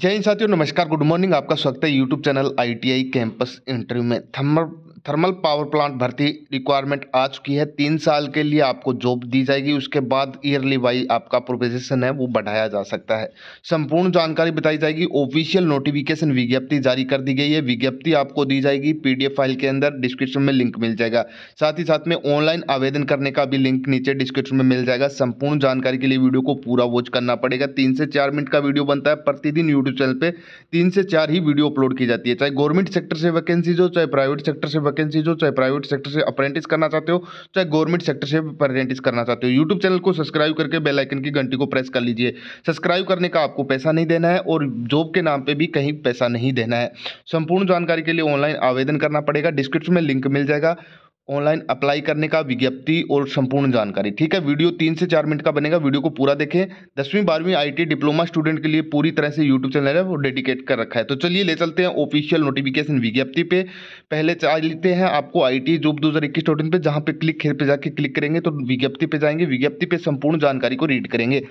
जय हिंद साथियों नमस्कार गुड मॉर्निंग आपका स्वागत है YouTube channel ITI campus interview में थर्मल थर्मल पावर प्लांट भर्ती रिक्वायरमेंट आ चुकी है तीन साल के लिए आपको जॉब दी जाएगी उसके बाद ईयरली वाई आपका प्रोफेशन है वो बढ़ाया जा सकता है संपूर्ण जानकारी बताई जाएगी ऑफिशियल नोटिफिकेशन विज्ञप्ति जारी कर दी गई है विज्ञप्ति आपको दी जाएगी पीडीएफ फाइल के अंदर डिस्क्रिप्शन में लिंक मिल जाएगा साथ ही साथ में ऑनलाइन आवेदन करने का भी लिंक नीचे डिस्क्रिप्शन में मिल जाएगा संपूर्ण जानकारी के लिए वीडियो को पूरा वॉच करना पड़ेगा तीन से चार मिनट का वीडियो बनता है प्रतिदिन यूट्यूब चैनल पे तीन से चार ही वीडियो अपलोड की जाती है चाहे गवर्नमेंट सेक्टर से वैकेंसीज हो चाहे प्राइवेट सेक्टर से वैकेंसीज हो चाहे प्राइवेट सेक्टर से अप्रेंटिस करना चाहते हो चाहे गवर्नमेंट सेक्टर से अप्रेंटिस करना चाहते हो यूट्यूब चैनल को सब्सक्राइब करके बेलाइकन की घंटी को प्रेस कर लीजिए सब्सक्राइब करने का आपको पैसा नहीं देना है और जॉब के नाम पर भी कहीं पैसा नहीं देना है संपूर्ण जानकारी के लिए ऑनलाइन आवेदन करना पड़ेगा डिस्क्रिप्शन में लिंक मिल जाएगा ऑनलाइन अप्लाई करने का विज्ञप्ति और संपूर्ण जानकारी ठीक है वीडियो तीन से चार मिनट का बनेगा वीडियो को पूरा देखें दसवीं बारहवीं आईटी डिप्लोमा स्टूडेंट के लिए पूरी तरह से यूट्यूब चैनल है वो डेडिकेट कर रखा है तो चलिए ले चलते हैं ऑफिशियल नोटिफिकेशन विज्ञप्ति पे पहले लेते हैं आपको आई टी जूब दो हज़ार इक्कीस स्टूडेंट पर जहाँ पे क्लिक पे जाके क्लिक करेंगे तो विज्ञप्ति पे जाएंगे विज्ञप्ति पे संपूर्ण जानकारी को रीड करेंगे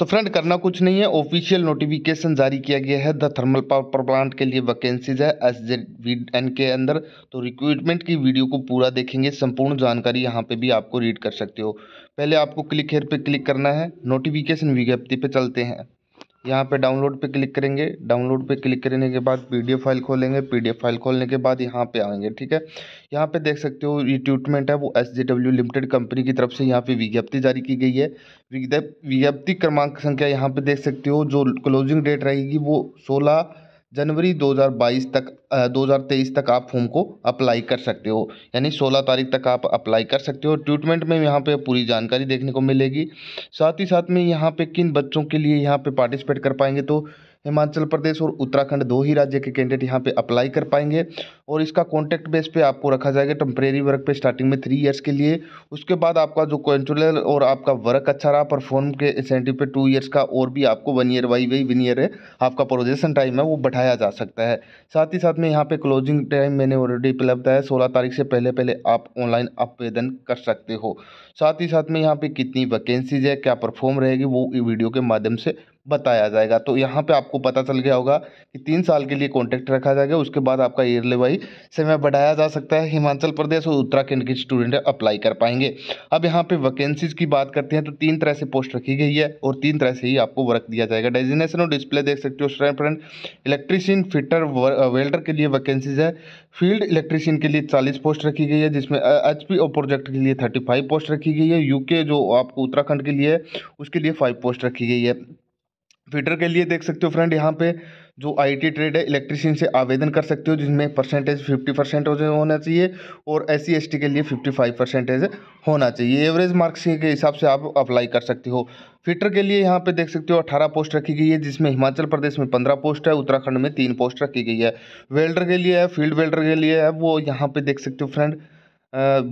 तो फ्रेंड करना कुछ नहीं है ऑफिशियल नोटिफिकेशन जारी किया गया है द थर्मल पावर प्लांट के लिए वैकेंसीज है एस जेड एन के अंदर तो रिक्रूटमेंट की वीडियो को पूरा देखेंगे संपूर्ण जानकारी यहाँ पे भी आपको रीड कर सकते हो पहले आपको क्लिक हेयर पे क्लिक करना है नोटिफिकेशन विज्ञप्ति पे चलते हैं यहाँ पे डाउनलोड पे क्लिक करेंगे डाउनलोड पे क्लिक करने के बाद पीडीएफ फाइल खोलेंगे पीडीएफ फाइल खोलने के बाद यहाँ पे आएंगे ठीक है यहाँ पे देख सकते हो रिक्रूटमेंट है वो एस लिमिटेड कंपनी की तरफ से यहाँ पे विज्ञप्ति जारी की गई है विज्ञप्ति क्रमांक संख्या यहाँ पे देख सकते हो जो क्लोजिंग डेट रहेगी वो सोलह जनवरी 2022 तक 2023 तक आप फॉर्म को अप्लाई कर सकते हो यानी 16 तारीख तक आप अप्लाई कर सकते हो ट्रीटमेंट में यहाँ पे पूरी जानकारी देखने को मिलेगी साथ ही साथ में यहाँ पे किन बच्चों के लिए यहाँ पे पार्टिसिपेट कर पाएंगे तो हिमाचल प्रदेश और उत्तराखंड दो ही राज्य के कैंडिडेट यहाँ पे अप्लाई कर पाएंगे और इसका कॉन्ट्रैक्ट बेस पे आपको रखा जाएगा टेम्प्रेरी वर्क पे स्टार्टिंग में थ्री इयर्स के लिए उसके बाद आपका जो कंट्रोलर और आपका वर्क अच्छा रहा परफॉर्म के इंसेंटिव पे टू ईयर्स का और भी आपको वन ईयर वाई वही वन ईयर है आपका प्रोजेशन टाइम है वो बढ़ाया जा सकता है साथ ही साथ में यहाँ पर क्लोजिंग टाइम मैंने ऑलरेडी उपलब्ध है सोलह तारीख से पहले पहले आप ऑनलाइन आवेदन कर सकते हो साथ ही साथ में यहाँ पर कितनी वैकेंसीज है क्या परफॉर्म रहेगी वो वीडियो के माध्यम से बताया जाएगा तो यहाँ पे आपको पता चल गया होगा कि तीन साल के लिए कॉन्ट्रैक्ट रखा जाएगा उसके बाद आपका ईयरली वाई समय बढ़ाया जा सकता है हिमाचल प्रदेश और उत्तराखंड के स्टूडेंट अप्लाई कर पाएंगे अब यहाँ पे वैकेंसीज की बात करते हैं तो तीन तरह से पोस्ट रखी गई है और तीन तरह से ही आपको वर्क दिया जाएगा डेजिनेशन और डिस्प्ले देख सकते हो student friend electrician fitter welder के लिए वैकेंसीज है फील्ड इलेक्ट्रीशियन के लिए चालीस पोस्ट रखी गई है जिसमें एच और प्रोजेक्ट के लिए थर्टी पोस्ट रखी गई है यूके जो आपको उत्तराखंड के लिए उसके लिए फाइव पोस्ट रखी गई है फिटर के लिए देख सकते हो फ्रेंड यहाँ पे जो आईटी ट्रेड है इलेक्ट्रीशियन से आवेदन कर सकते हो जिसमें परसेंटेज फिफ्टी परसेंट होना चाहिए और एस सी e के लिए फिफ्टी फाइव परसेंटेज होना चाहिए एवरेज मार्क्स के हिसाब से आप अप्लाई कर सकते हो फिटर के लिए यहाँ पे देख सकते हो अठारह पोस्ट रखी गई है जिसमें हिमाचल प्रदेश में पंद्रह पोस्ट है उत्तराखंड में तीन पोस्ट रखी गई है वेल्डर के लिए है फील्ड वेल्डर के लिए है वो यहाँ पर देख सकते हो फ्रेंड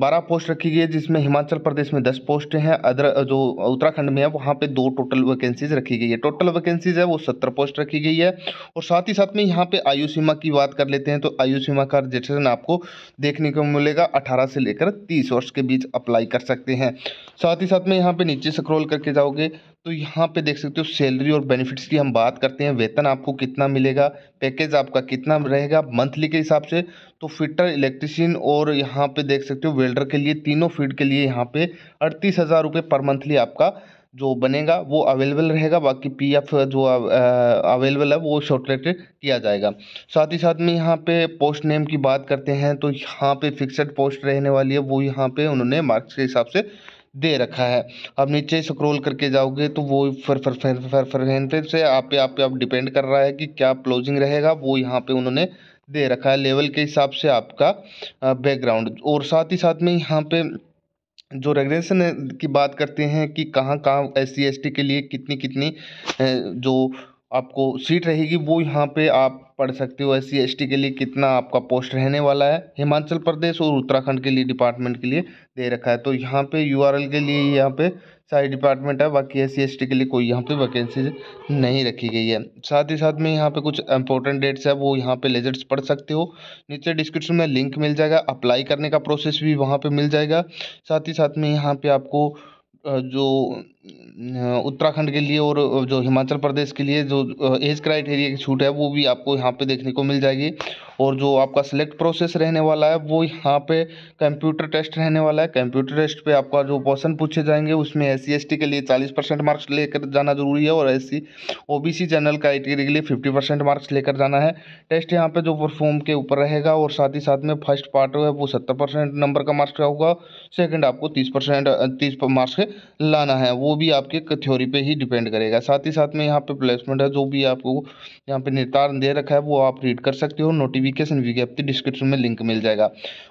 बारह पोस्ट रखी गई है जिसमें हिमाचल प्रदेश में दस पोस्ट हैं अदर जो उत्तराखंड में है वहाँ पे दो टोटल वैकेंसीज रखी गई है टोटल वैकेंसीज है वो सत्तर पोस्ट रखी गई है और साथ ही साथ में यहाँ पे आयु सीमा की बात कर लेते हैं तो आयु सीमा का रजिस्ट्रेशन आपको देखने को मिलेगा अठारह से लेकर तीस वर्ष के बीच अप्लाई कर सकते हैं साथ ही साथ में यहाँ पर नीचे स्क्रोल करके जाओगे तो यहाँ पे देख सकते हो सैलरी और बेनिफिट्स की हम बात करते हैं वेतन आपको कितना मिलेगा पैकेज आपका कितना रहेगा मंथली के हिसाब से तो फिटर इलेक्ट्रिशियन और यहाँ पे देख सकते हो वेल्डर के लिए तीनों फील्ड के लिए यहाँ पे अड़तीस हज़ार रुपये पर मंथली आपका जो बनेगा वो अवेलेबल रहेगा बाकी पीएफ जो अवेलेबल है वो शॉर्टलेटेड किया जाएगा साथ ही साथ में यहाँ पे पोस्ट नेम की बात करते हैं तो यहाँ पे फिक्सड पोस्ट रहने वाली है वो यहाँ पे उन्होंने मार्क्स के हिसाब से दे रखा है अब नीचे स्क्रॉल करके जाओगे तो वो फिर फिर से आप पे आप पे आप डिपेंड कर रहा है कि क्या क्लोजिंग रहेगा वो यहाँ पे उन्होंने दे रखा है लेवल के हिसाब से आपका बैकग्राउंड और साथ ही साथ में यहाँ पे जो रेगुलेशन की बात करते हैं कि कहाँ कहाँ एस सी के लिए कितनी कितनी जो आपको सीट रहेगी वो यहाँ पे आप पढ़ सकते हो एस सी के लिए कितना आपका पोस्ट रहने वाला है हिमाचल प्रदेश और उत्तराखंड के लिए डिपार्टमेंट के लिए दे रखा है तो यहाँ पे यू के लिए यहाँ पे सारी डिपार्टमेंट है बाकी एस सी के लिए कोई यहाँ पे वैकेंसी नहीं रखी गई है साथ ही साथ में यहाँ पे कुछ इंपॉर्टेंट डेट्स है वो यहाँ पे लेजर्स पढ़ सकते हो नीचे डिस्क्रिप्शन में लिंक मिल जाएगा अप्लाई करने का प्रोसेस भी वहाँ पर मिल जाएगा साथ ही साथ में यहाँ पर आपको जो उत्तराखंड के लिए और जो हिमाचल प्रदेश के लिए जो एज क्राइटेरिया की छूट है वो भी आपको यहाँ पे देखने को मिल जाएगी और जो आपका सिलेक्ट प्रोसेस रहने वाला है वो यहाँ पे कंप्यूटर टेस्ट रहने वाला है कंप्यूटर टेस्ट पे आपका जो क्वेश्चन पूछे जाएंगे उसमें एस सी के लिए चालीस परसेंट मार्क्स लेकर जाना जरूरी है और S C O B C general criteria के लिए फिफ्टी परसेंट मार्क्स लेकर जाना है टेस्ट यहाँ पर जो परफॉर्म के ऊपर रहेगा और साथ ही साथ में फर्स्ट पार्ट है वो सत्तर परसेंट नंबर का मार्क्स का होगा सेकेंड आपको तीस परसेंट तीस मार्क्स लाना है वो भी आपके थ्योरी पे ही डिपेंड करेगा साथ ही साथ में यहाँ पे प्लेसमेंट है जो भी आपको यहाँ पे निर्धारण दे रखा है वो आप रीड कर सकते हो नोटिफिकेशन विज्ञप्ति डिस्क्रिप्शन में लिंक मिल जाएगा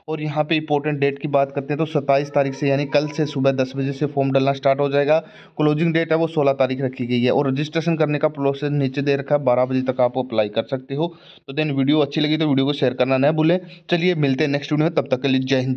और यहाँ पे इंपॉर्टेंट डेट की बात करते हैं तो सत्ताईस तारीख से यानी कल से सुबह दस बजे से फॉर्म डालना स्टार्ट हो जाएगा क्लोजिंग डेट है वो सोलह तारीख रखी गई है और रजिस्ट्रेशन करने का प्रोसेस नीचे दे रखा है बारह बजे तक आप अप्लाई कर सकते हो तो देन वीडियो अच्छी लगी तो वीडियो को शेयर करना न भूलें चलिए मिलते हैं नेक्स्ट वीडियो में तब तक के लिए जय हिंद